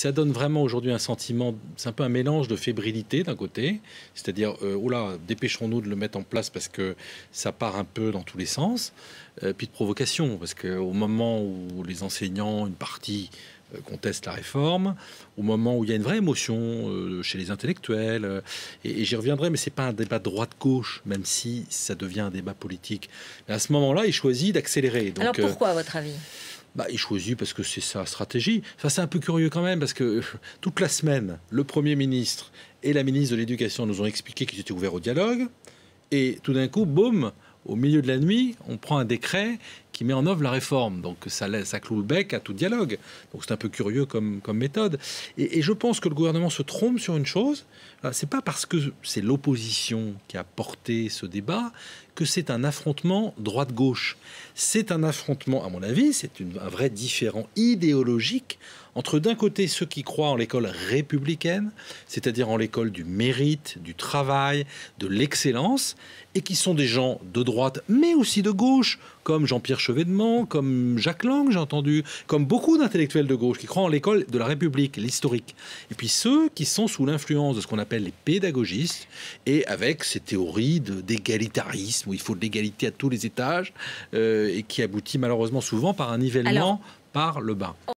ça donne vraiment aujourd'hui un sentiment, c'est un peu un mélange de fébrilité d'un côté, c'est-à-dire, euh, là, dépêchons-nous de le mettre en place parce que ça part un peu dans tous les sens, euh, puis de provocation, parce qu'au moment où les enseignants, une partie, euh, contestent la réforme, au moment où il y a une vraie émotion euh, chez les intellectuels, et, j'y reviendrai, mais c'est pas un débat droite-gauche, même si ça devient un débat politique. à ce moment-là, il choisit d'accélérer. Alors pourquoi, à votre avis bah, il choisit parce que c'est sa stratégie. Ça, c'est un peu curieux quand même parce que euh, toute la semaine, le Premier ministre et la ministre de l'Éducation nous ont expliqué qu'ils étaient ouverts au dialogue. Et tout d'un coup, boum, au milieu de la nuit, on prend un décret qui met en œuvre la réforme. Donc ça, laisse, à cloue le bec à tout dialogue. Donc c'est un peu curieux comme, comme méthode. Et, je pense que le gouvernement se trompe sur une chose. Euh, c'est pas parce que c'est l'opposition qui a porté ce débat que c'est un affrontement droite-gauche. C'est un affrontement, à mon avis, c'est un vrai différent idéologique entre d'un côté ceux qui croient en l'école républicaine, c'est-à-dire en l'école du mérite, du travail, de l'excellence, et qui sont des gens de droite, mais aussi de gauche, comme Jean-Pierre comme Jacques Lang, j'ai entendu, comme beaucoup d'intellectuels de gauche qui croient en l'école de la République, l'historique. Et puis ceux qui sont sous l'influence de ce qu'on appelle les pédagogistes, et avec ces théories d'égalitarisme, où il faut de l'égalité à tous les étages, euh, et qui aboutit malheureusement souvent par un nivellement par le bas.